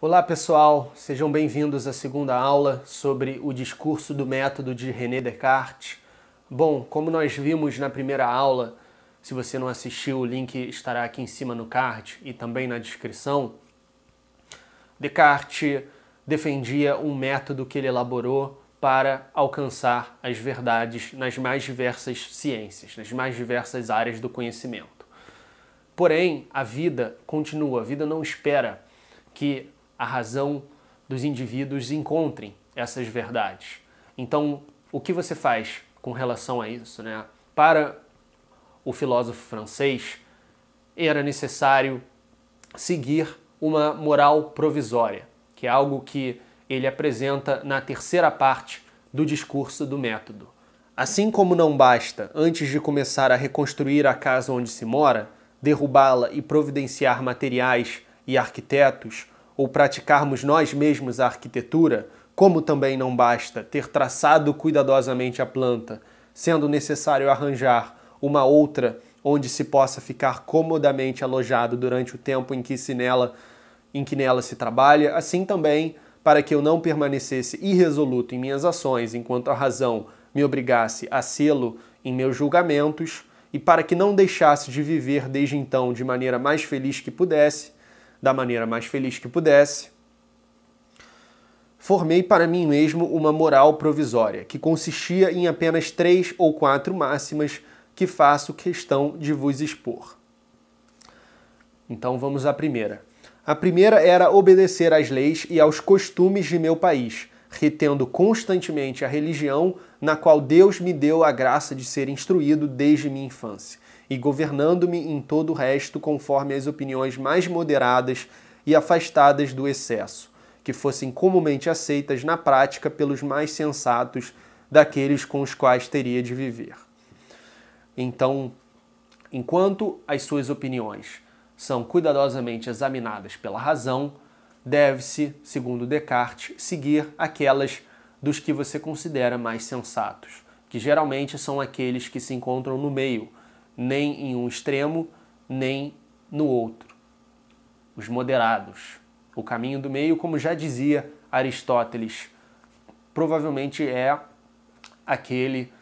Olá pessoal, sejam bem-vindos à segunda aula sobre o discurso do método de René Descartes. Bom, como nós vimos na primeira aula, se você não assistiu, o link estará aqui em cima no card e também na descrição. Descartes defendia um método que ele elaborou para alcançar as verdades nas mais diversas ciências, nas mais diversas áreas do conhecimento. Porém, a vida continua, a vida não espera que a razão dos indivíduos encontrem essas verdades. Então, o que você faz com relação a isso? Né? Para o filósofo francês, era necessário seguir uma moral provisória, que é algo que ele apresenta na terceira parte do discurso do método. Assim como não basta, antes de começar a reconstruir a casa onde se mora, derrubá-la e providenciar materiais e arquitetos ou praticarmos nós mesmos a arquitetura, como também não basta ter traçado cuidadosamente a planta, sendo necessário arranjar uma outra onde se possa ficar comodamente alojado durante o tempo em que, se nela, em que nela se trabalha, assim também para que eu não permanecesse irresoluto em minhas ações enquanto a razão me obrigasse a sê-lo em meus julgamentos, e para que não deixasse de viver desde então de maneira mais feliz que pudesse, da maneira mais feliz que pudesse, formei para mim mesmo uma moral provisória, que consistia em apenas três ou quatro máximas que faço questão de vos expor. Então vamos à primeira. A primeira era obedecer às leis e aos costumes de meu país, retendo constantemente a religião na qual Deus me deu a graça de ser instruído desde minha infância, e governando-me em todo o resto conforme as opiniões mais moderadas e afastadas do excesso, que fossem comumente aceitas na prática pelos mais sensatos daqueles com os quais teria de viver. Então, enquanto as suas opiniões são cuidadosamente examinadas pela razão, deve-se, segundo Descartes, seguir aquelas dos que você considera mais sensatos, que geralmente são aqueles que se encontram no meio, nem em um extremo, nem no outro. Os moderados. O caminho do meio, como já dizia Aristóteles, provavelmente é aquele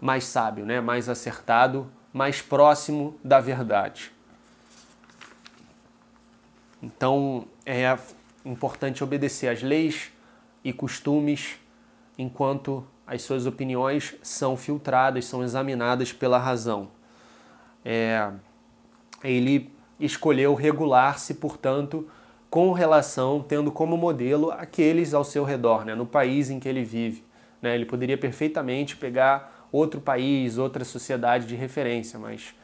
mais sábio, né? mais acertado, mais próximo da verdade. Então é importante obedecer às leis e costumes enquanto as suas opiniões são filtradas, são examinadas pela razão. É, ele escolheu regular-se, portanto, com relação, tendo como modelo aqueles ao seu redor, né, no país em que ele vive. Né? Ele poderia perfeitamente pegar outro país, outra sociedade de referência, mas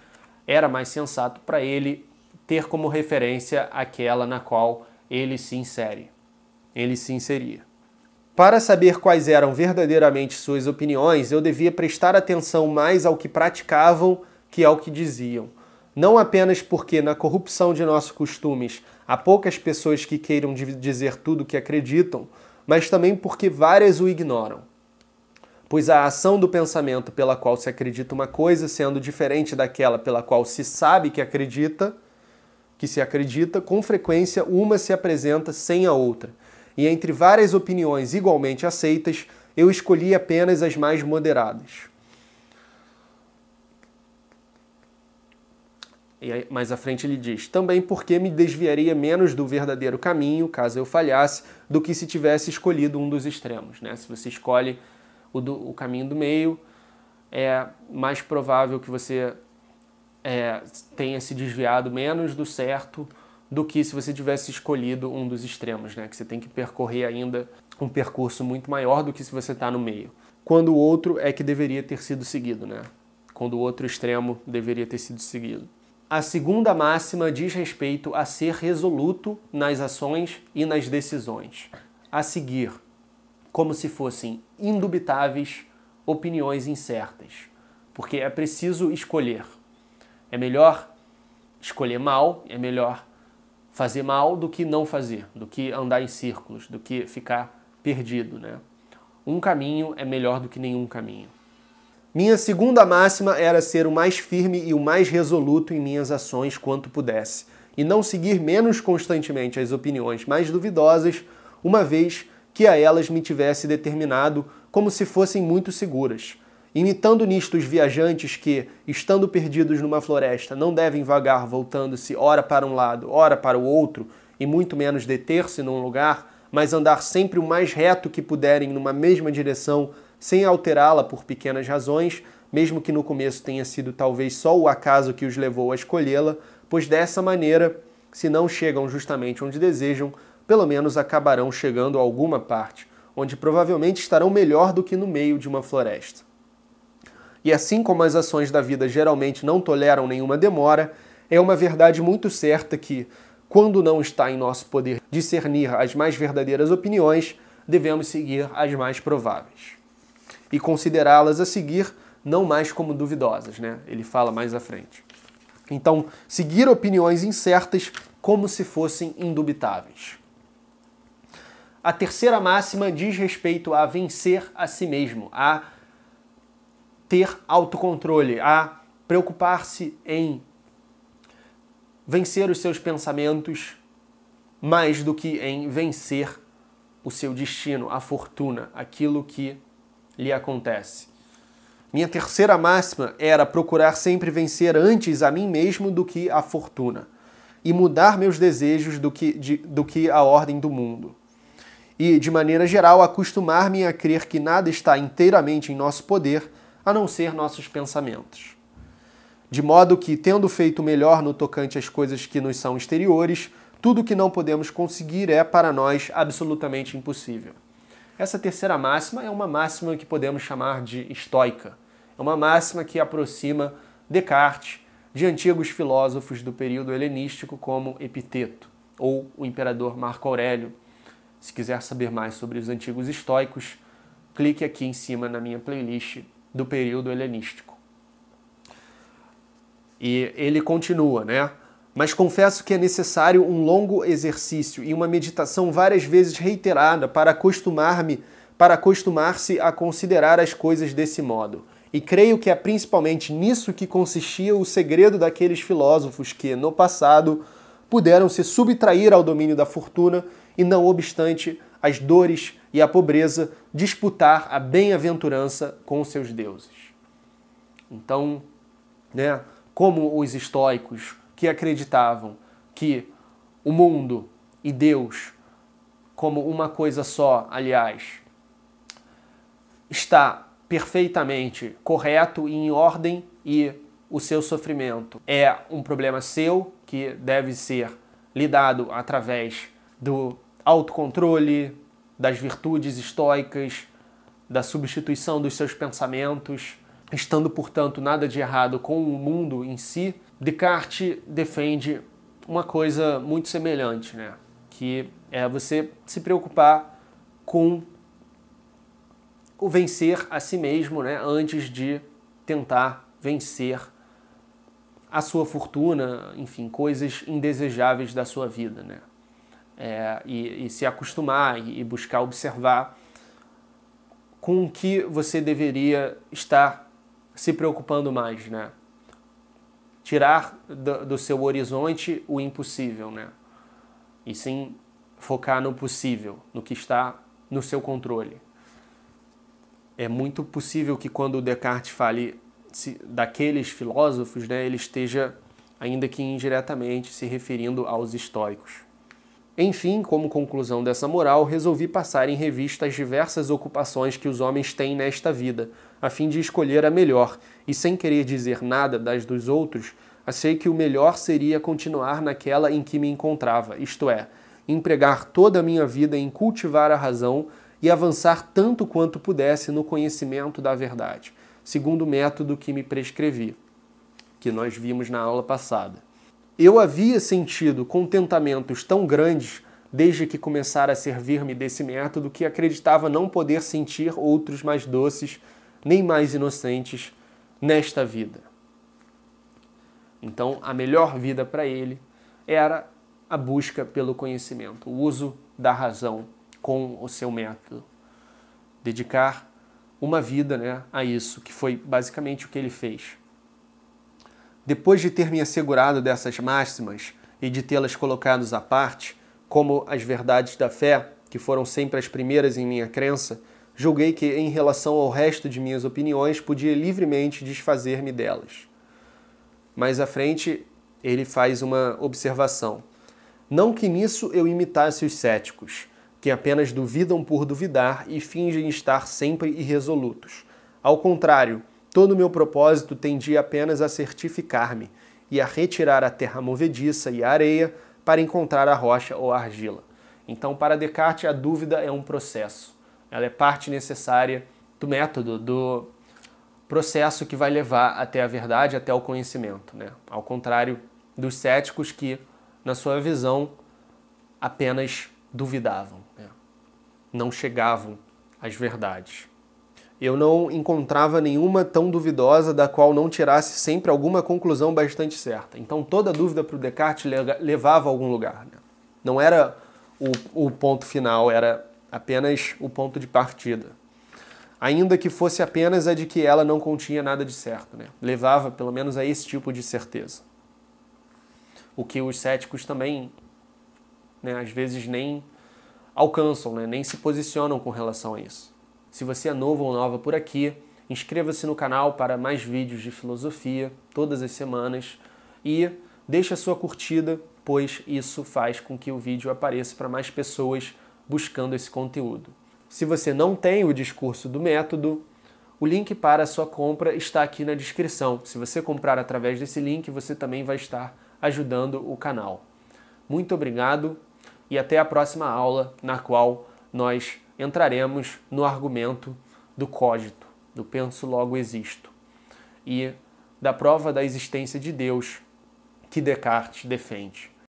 era mais sensato para ele ter como referência aquela na qual ele se insere. Ele se inseria. Para saber quais eram verdadeiramente suas opiniões, eu devia prestar atenção mais ao que praticavam que ao que diziam. Não apenas porque, na corrupção de nossos costumes, há poucas pessoas que queiram dizer tudo o que acreditam, mas também porque várias o ignoram. Pois a ação do pensamento pela qual se acredita uma coisa, sendo diferente daquela pela qual se sabe que acredita, que se acredita, com frequência uma se apresenta sem a outra. E entre várias opiniões igualmente aceitas, eu escolhi apenas as mais moderadas. Aí, mais à frente ele diz: também porque me desviaria menos do verdadeiro caminho, caso eu falhasse, do que se tivesse escolhido um dos extremos. Né? Se você escolhe o, do, o caminho do meio, é mais provável que você é, tenha se desviado menos do certo do que se você tivesse escolhido um dos extremos, né? Que você tem que percorrer ainda um percurso muito maior do que se você está no meio. Quando o outro é que deveria ter sido seguido, né? Quando o outro extremo deveria ter sido seguido. A segunda máxima diz respeito a ser resoluto nas ações e nas decisões. A seguir, como se fossem indubitáveis opiniões incertas, porque é preciso escolher é melhor escolher mal, é melhor fazer mal do que não fazer, do que andar em círculos, do que ficar perdido, né? Um caminho é melhor do que nenhum caminho. Minha segunda máxima era ser o mais firme e o mais resoluto em minhas ações quanto pudesse, e não seguir menos constantemente as opiniões mais duvidosas, uma vez que a elas me tivesse determinado como se fossem muito seguras imitando nisto os viajantes que, estando perdidos numa floresta, não devem vagar voltando-se ora para um lado, ora para o outro, e muito menos deter-se num lugar, mas andar sempre o mais reto que puderem numa mesma direção, sem alterá-la por pequenas razões, mesmo que no começo tenha sido talvez só o acaso que os levou a escolhê-la, pois dessa maneira, se não chegam justamente onde desejam, pelo menos acabarão chegando a alguma parte, onde provavelmente estarão melhor do que no meio de uma floresta e assim como as ações da vida geralmente não toleram nenhuma demora, é uma verdade muito certa que, quando não está em nosso poder discernir as mais verdadeiras opiniões, devemos seguir as mais prováveis e considerá-las a seguir não mais como duvidosas, né? Ele fala mais à frente. Então, seguir opiniões incertas como se fossem indubitáveis. A terceira máxima diz respeito a vencer a si mesmo, a ter autocontrole, a preocupar-se em vencer os seus pensamentos mais do que em vencer o seu destino, a fortuna, aquilo que lhe acontece. Minha terceira máxima era procurar sempre vencer antes a mim mesmo do que a fortuna e mudar meus desejos do que, de, do que a ordem do mundo. E, de maneira geral, acostumar-me a crer que nada está inteiramente em nosso poder a não ser nossos pensamentos. De modo que, tendo feito melhor no tocante às coisas que nos são exteriores, tudo que não podemos conseguir é, para nós, absolutamente impossível. Essa terceira máxima é uma máxima que podemos chamar de estoica. É uma máxima que aproxima Descartes de antigos filósofos do período helenístico como Epiteto ou o imperador Marco Aurélio. Se quiser saber mais sobre os antigos estoicos, clique aqui em cima na minha playlist do período helenístico. E ele continua, né? Mas confesso que é necessário um longo exercício e uma meditação várias vezes reiterada para acostumar-me, para acostumar-se a considerar as coisas desse modo. E creio que é principalmente nisso que consistia o segredo daqueles filósofos que, no passado, puderam se subtrair ao domínio da fortuna e, não obstante as dores e a pobreza disputar a bem-aventurança com seus deuses. Então, né, como os estoicos que acreditavam que o mundo e Deus, como uma coisa só, aliás, está perfeitamente correto e em ordem e o seu sofrimento é um problema seu que deve ser lidado através do autocontrole, das virtudes estoicas, da substituição dos seus pensamentos, estando, portanto, nada de errado com o mundo em si, Descartes defende uma coisa muito semelhante, né? que é você se preocupar com o vencer a si mesmo né? antes de tentar vencer a sua fortuna, enfim, coisas indesejáveis da sua vida. Né? é, e, e, se acostumar e, buscar observar com o que você deveria estar se preocupando mais, né? Tirar do, do seu horizonte o impossível, né? E sim focar no possível, no que está no seu controle. É muito possível que quando Descartes fale daqueles filósofos, né, ele esteja, ainda que indiretamente, se referindo aos estoicos. Enfim, como conclusão dessa moral, resolvi passar em revista as diversas ocupações que os homens têm nesta vida, a fim de escolher a melhor, e sem querer dizer nada das dos outros, achei que o melhor seria continuar naquela em que me encontrava, isto é, empregar toda a minha vida em cultivar a razão e avançar tanto quanto pudesse no conhecimento da verdade, segundo o método que me prescrevi, que nós vimos na aula passada. Eu havia sentido contentamentos tão grandes desde que começara a servir-me desse método que acreditava não poder sentir outros mais doces nem mais inocentes nesta vida. Então, a melhor vida para ele era a busca pelo conhecimento, o uso da razão com o seu método. Dedicar uma vida né, a isso, que foi basicamente o que ele fez. Depois de ter me assegurado dessas máximas e de tê-las colocado à parte, como as verdades da fé, que foram sempre as primeiras em minha crença, julguei que, em relação ao resto de minhas opiniões, podia livremente desfazer-me delas. Mais à frente, ele faz uma observação. Não que nisso eu imitasse os céticos, que apenas duvidam por duvidar e fingem estar sempre irresolutos. Ao contrário, Todo o meu propósito tendia apenas a certificar-me e a retirar a terra movediça e a areia para encontrar a rocha ou a argila. Então, para Descartes, a dúvida é um processo. Ela é parte necessária do método, do processo que vai levar até a verdade, até o conhecimento. Né? Ao contrário dos céticos que, na sua visão, apenas duvidavam, né? não chegavam às verdades eu não encontrava nenhuma tão duvidosa da qual não tirasse sempre alguma conclusão bastante certa. Então toda dúvida para o Descartes levava a algum lugar. Né? Não era o, o ponto final, era apenas o ponto de partida. Ainda que fosse apenas a de que ela não continha nada de certo, né? levava pelo menos a esse tipo de certeza. O que os céticos também, né, às vezes, nem alcançam, né? nem se posicionam com relação a isso. Se você é novo ou nova por aqui, inscreva-se no canal para mais vídeos de filosofia todas as semanas e deixe a sua curtida, pois isso faz com que o vídeo apareça para mais pessoas buscando esse conteúdo. Se você não tem o discurso do método, o link para a sua compra está aqui na descrição. Se você comprar através desse link, você também vai estar ajudando o canal. Muito obrigado e até a próxima aula, na qual nós entraremos no argumento do cogito, do penso logo existo, e da prova da existência de Deus que Descartes defende.